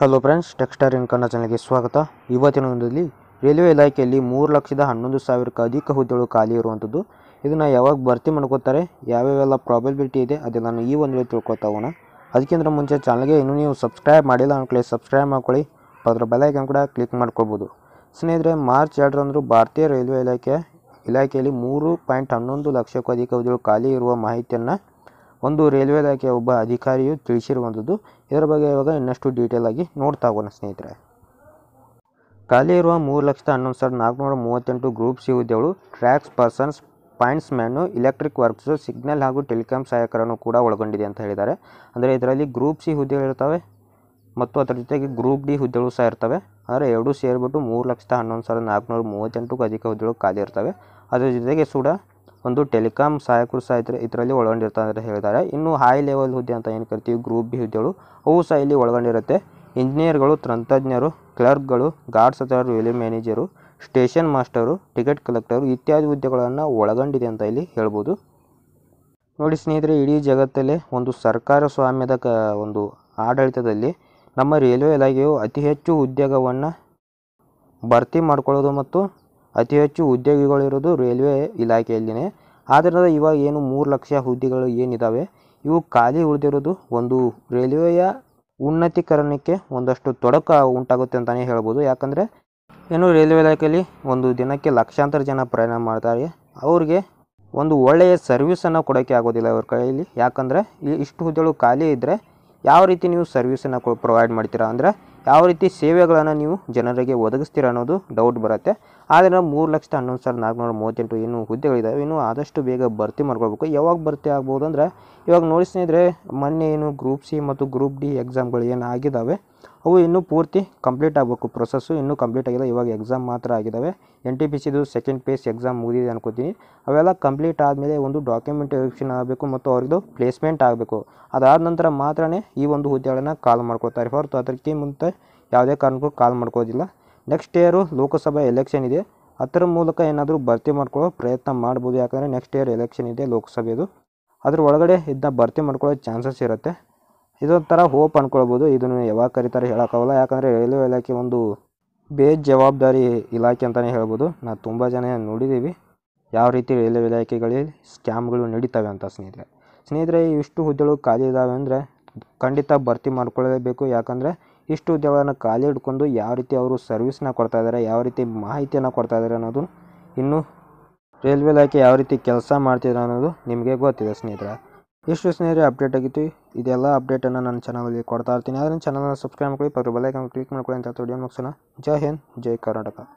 hello friends textile in Kannada ಚಾನಲ್ಗೆ ಸ್ವಾಗತ ಇವತ್ತಿನ ಒಂದರಲ್ಲಿ ರೈಲ್ವೆ ಇಲಾಖೆಯಲ್ಲಿ ಮೂರು ಲಕ್ಷದ ಹನ್ನೊಂದು ಸಾವಿರಕ್ಕೂ ಅಧಿಕ ಹುದ್ದೆಗಳು ಖಾಲಿ ಇರುವಂಥದ್ದು ಇದನ್ನು ಯಾವಾಗ ಭರ್ತಿ ಮಾಡ್ಕೋತಾರೆ ಯಾವ್ಯಾವೆಲ್ಲ ಪ್ರಾಬಿಲಿಟಿ ಇದೆ ಅದೆಲ್ಲ ಈ ಒಂದು ತಿಳ್ಕೊತಾ ಹೋಗೋಣ ಅದಕ್ಕಿಂತ ಮುಂಚೆ ಚಾನಲ್ಗೆ ಇನ್ನೂ ನೀವು ಸಬ್ಸ್ಕ್ರೈಬ್ ಮಾಡಿಲ್ಲ ಅಂದ್ಕೊಳ್ಳಿ ಸಬ್ಸ್ಕ್ರೈಬ್ ಮಾಡ್ಕೊಳ್ಳಿ ಅದರ ಬೆಲೈಕನ್ ಕೂಡ ಕ್ಲಿಕ್ ಮಾಡ್ಕೊಳ್ಬೋದು ಸ್ನೇಹಿತರೆ ಮಾರ್ಚ್ ಎರಡರಂದು ಭಾರತೀಯ ರೈಲ್ವೆ ಇಲಾಖೆ ಇಲಾಖೆಯಲ್ಲಿ ಮೂರು ಪಾಯಿಂಟ್ ಹನ್ನೊಂದು ಲಕ್ಷಕ್ಕೂ ಅಧಿಕ ಹುದ್ದೆಗಳು ಖಾಲಿ ಇರುವ ಮಾಹಿತಿಯನ್ನು ಒಂದು ರೈಲ್ವೆ ಇಲಾಖೆಯ ಒಬ್ಬ ಅಧಿಕಾರಿಯು ತಿಳಿಸಿರುವಂಥದ್ದು ಇದರ ಬಗ್ಗೆ ಇವಾಗ ಇನ್ನಷ್ಟು ಡೀಟೇಲ್ ಆಗಿ ನೋಡ್ತಾ ಹೋಗೋಣ ಸ್ನೇಹಿತರೆ ಖಾಲಿ ಇರುವ ಮೂರು ಲಕ್ಷದ ಹನ್ನೊಂದು ಸಾವಿರದ ನಾಲ್ಕುನೂರ ಮೂವತ್ತೆಂಟು ಗ್ರೂಪ್ ಸಿ ಹುದ್ದೆಗಳು tracks persons pointsman electric works signal ಹಾಗೂ ಟೆಲಿಕಾಂ ಸಹಾಯಕರನ್ನು ಕೂಡ ಒಳಗೊಂಡಿದೆ ಅಂತ ಹೇಳಿದ್ದಾರೆ ಅಂದರೆ ಇದರಲ್ಲಿ ಗ್ರೂಪ್ ಸಿ ಹುದ್ದೆಗಳು ಇರ್ತವೆ ಮತ್ತು ಅದರ ಜೊತೆಗೆ ಗ್ರೂಪ್ ಡಿ ಹುದ್ದೆಗಳು ಸಹ ಇರ್ತವೆ ಆದರೆ ಎರಡೂ ಸೇರಿಬಿಟ್ಟು ಮೂರು ಲಕ್ಷದ ಹನ್ನೊಂದು ಸಾವಿರದ ನಾಲ್ಕುನೂರ ಮೂವತ್ತೆಂಟಕ್ಕೂ ಅಧಿಕ ಹುದ್ದೆಗಳು ಖಾಲಿ ಇರ್ತವೆ ಅದರ ಜೊತೆಗೆ ಕೂಡ ಒಂದು ಟೆಲಿಕಾಮ್ ಸಹಾಯಕರು ಸಹ ಇದ್ರ ಇದರಲ್ಲಿ ಒಳಗೊಂಡಿರ್ತಾರೆ ಅಂತ ಹೇಳಿದ್ದಾರೆ ಇನ್ನು ಹೈ ಲೆವೆಲ್ ಹುದ್ದೆ ಅಂತ ಏನು ಕರಿತೀವಿ ಗ್ರೂಪ್ ಬಿ ಹುದ್ದೆಗಳು ಅವು ಸಹ ಇಲ್ಲಿ ಒಳಗೊಂಡಿರುತ್ತೆ ಇಂಜಿನಿಯರ್ಗಳು ತಂತ್ರಜ್ಞರು ಕ್ಲರ್ಕ್ಗಳು ಗಾರ್ಡ್ಸ್ ಅಥವಾ railway manager station master ticket collector ಇತ್ಯಾದಿ ಹುದ್ದೆಗಳನ್ನು ಒಳಗೊಂಡಿದೆ ಅಂತ ಇಲ್ಲಿ ಹೇಳ್ಬೋದು ನೋಡಿ ಸ್ನೇಹಿತರೆ ಇಡೀ ಜಗತ್ತಲ್ಲೇ ಒಂದು ಸರ್ಕಾರ ಸ್ವಾಮ್ಯದ ಕ ಒಂದು ಆಡಳಿತದಲ್ಲಿ ನಮ್ಮ ರೈಲ್ವೆ ಇಲಾಖೆಯು ಅತಿ ಹೆಚ್ಚು ಉದ್ಯೋಗವನ್ನು ಭರ್ತಿ ಮಾಡಿಕೊಳ್ಳೋದು ಮತ್ತು ಅತಿ ಹೆಚ್ಚು ಉದ್ಯೋಗಿಗಳಿರೋದು ರೈಲ್ವೆ ಇಲಾಖೆಯಲ್ಲಿಯೇ ಆದ್ದರಿಂದ ಇವಾಗ ಏನು ಮೂರು ಲಕ್ಷ ಹುದ್ದೆಗಳು ಏನಿದ್ದಾವೆ ಇವು ಖಾಲಿ ಉಳಿದಿರೋದು ಒಂದು ರೈಲ್ವೆಯ ಉನ್ನತೀಕರಣಕ್ಕೆ ಒಂದಷ್ಟು ತೊಡಕ ಉಂಟಾಗುತ್ತೆ ಅಂತಲೇ ಹೇಳ್ಬೋದು ಯಾಕಂದರೆ ಏನು ರೈಲ್ವೆ ಇಲಾಖೆಯಲ್ಲಿ ಒಂದು ದಿನಕ್ಕೆ ಲಕ್ಷಾಂತರ ಜನ ಪ್ರಯಾಣ ಮಾಡ್ತಾರೆ ಅವ್ರಿಗೆ ಒಂದು ಒಳ್ಳೆಯ ಸರ್ವಿಸನ್ನು ಕೊಡೋಕ್ಕೆ ಆಗೋದಿಲ್ಲ ಅವ್ರ ಕೈಯಲ್ಲಿ ಯಾಕಂದರೆ ಇಷ್ಟು ಹುದ್ದೆಗಳು ಖಾಲಿ ಇದ್ದರೆ ಯಾವ ರೀತಿ ನೀವು ಸರ್ವಿಸನ್ನು ಪ್ರೊವೈಡ್ ಮಾಡ್ತೀರಾ ಅಂದರೆ ಯಾವ ರೀತಿ ಸೇವೆಗಳನ್ನು ನೀವು ಜನರಿಗೆ ಒದಗಿಸ್ತೀರ ಅನ್ನೋದು ಡೌಟ್ ಬರುತ್ತೆ ಆದರೆ ನಾವು ಮೂರು ಲಕ್ಷದ ಹನ್ನೊಂದು ಸಾವಿರದ ನಾಲ್ಕುನೂರ ಮೂವತ್ತೆಂಟು ಏನು ಹುದ್ದೆಗಳಿದ್ದಾವೆ ಇನ್ನು ಆದಷ್ಟು ಬೇಗ ಭರ್ತಿ ಮಾಡ್ಕೊಳ್ಬೇಕು ಯಾವಾಗ ಭರ್ತಿ ಆಗ್ಬೋದು ಅಂದರೆ ಇವಾಗ ನೋಡಿ ಸ್ನೇಹಿತರೆ ಮೊನ್ನೆ ಏನು ಗ್ರೂಪ್ ಸಿ ಮತ್ತು ಗ್ರೂಪ್ ಡಿ ಎಕ್ಸಾಮ್ಗಳು ಏನು ಆಗಿದ್ದಾವೆ ಅವು ಇನ್ನೂ ಪೂರ್ತಿ ಕಂಪ್ಲೀಟ್ ಆಗಬೇಕು ಪ್ರೊಸೆಸ್ಸು ಇನ್ನೂ ಕಂಪ್ಲೀಟ್ ಆಗಿಲ್ಲ ಇವಾಗ ಎಕ್ಸಾಮ್ ಮಾತ್ರ ಆಗಿದ್ದಾವೆ ಎನ್ ಟಿ ಪಿ ಸಿದು ಸೆಕೆಂಡ್ ಪೇಸ್ ಎಕ್ಸಾಮ್ ಮುಗಿದಿದೆ ಅನ್ಕೋತೀನಿ ಅವೆಲ್ಲ ಕಂಪ್ಲೀಟ್ ಆದಮೇಲೆ ಒಂದು ಡಾಕ್ಯುಮೆಂಟ್ ಎಲೆಕ್ಷನ್ ಆಗಬೇಕು ಮತ್ತು ಅವ್ರದ್ದು ಪ್ಲೇಸ್ಮೆಂಟ್ ಆಗಬೇಕು ಅದಾದ ನಂತರ ಮಾತ್ರ ಈ ಒಂದು ಹುದ್ದೆಗಳನ್ನು ಕಾಲ್ ಮಾಡ್ಕೊಳ್ತಾರೆ ಹೊರತು ಅದಕ್ಕೆ ಮುಂತೆ ಯಾವುದೇ ಕಾರಣಕ್ಕೂ ಕಾಲ್ ಮಾಡ್ಕೋದಿಲ್ಲ ನೆಕ್ಸ್ಟ್ ಇಯರು ಲೋಕಸಭಾ ಎಲೆಕ್ಷನ್ ಇದೆ ಅದರ ಮೂಲಕ ಏನಾದರೂ ಭರ್ತಿ ಮಾಡ್ಕೊಳ್ಳೋ ಪ್ರಯತ್ನ ಮಾಡ್ಬೋದು ಯಾಕಂದರೆ ನೆಕ್ಸ್ಟ್ ಇಯರ್ ಎಲೆಕ್ಷನ್ ಇದೆ ಲೋಕಸಭೆಯದು ಅದ್ರ ಒಳಗಡೆ ಇದನ್ನ ಭರ್ತಿ ಮಾಡ್ಕೊಳ್ಳೋ ಚಾನ್ಸಸ್ ಇರುತ್ತೆ ಇದೊಂಥರ ಹೋಪ್ ಅಂದ್ಕೊಳ್ಬೋದು ಇದನ್ನು ಯಾವಾಗ ಕರೀತಾರೆ ಹೇಳೋಕ್ಕಾಗಲ್ಲ ಯಾಕಂದರೆ ರೈಲ್ವೆ ಇಲಾಖೆ ಒಂದು ಬೇಜವಾಬ್ದಾರಿ ಇಲಾಖೆ ಅಂತಲೇ ಹೇಳ್ಬೋದು ನಾವು ತುಂಬ ಜನ ನೋಡಿದ್ದೀವಿ ಯಾವ ರೀತಿ ರೈಲ್ವೆ ಇಲಾಖೆಗಳಲ್ಲಿ ಸ್ಕ್ಯಾಮ್ಗಳು ನಡೀತವೆ ಅಂತ ಸ್ನೇಹಿತರೆ ಸ್ನೇಹಿತರೆ ಇಷ್ಟು ಹುದ್ದೆಗಳು ಖಾಲಿ ಇದ್ದಾವೆ ಅಂದರೆ ಖಂಡಿತ ಭರ್ತಿ ಮಾಡ್ಕೊಳ್ಳಲೇಬೇಕು ಯಾಕಂದರೆ ಇಷ್ಟು ಹುದ್ದೆಗಳನ್ನು ಖಾಲಿ ಹಿಡ್ಕೊಂಡು ಯಾವ ರೀತಿ ಅವರು ಸರ್ವಿಸ್ನ ಕೊಡ್ತಾ ಇದ್ದಾರೆ ಯಾವ ರೀತಿ ಮಾಹಿತಿಯನ್ನು ಕೊಡ್ತಾ ಇದ್ದಾರೆ ಅನ್ನೋದು ಇನ್ನೂ ರೈಲ್ವೆ ಇಲಾಖೆ ಯಾವ ರೀತಿ ಕೆಲಸ ಮಾಡ್ತಿದ್ದಾರೆ ಅನ್ನೋದು ನಿಮಗೆ ಗೊತ್ತಿದೆ ಸ್ನೇಹಿತರೆ ಎಷ್ಟು ಸ್ನೇಹಿತರೆ ಅಪ್ಡೇಟ್ ಆಗಿತ್ತು ಇದೆಲ್ಲ ಅಪ್ಡೇಟನ್ನು ನಾನು ಚಾನಲಲ್ಲಿ ಕೊಡ್ತಾ ಇರ್ತೀನಿ ಆದರೆ ಚಾನಲನ್ನು ಸಬ್ಸ್ಕ್ರೈಬ್ ಮಾಡ್ಕೊಳ್ಳಿ ಪಕ್ಕದ ಬೆಲ್ಲೈಕನ್ ಕ್ಲಿಕ್ ಮಾಡ್ಕೊಳ್ಳಿ ಅಂತ ವಿಡಿಯೋ ಮುಗಿಸೋಣ ಜೈ ಹಿಂದ್ ಜೈ ಕರ್ನಾಟಕ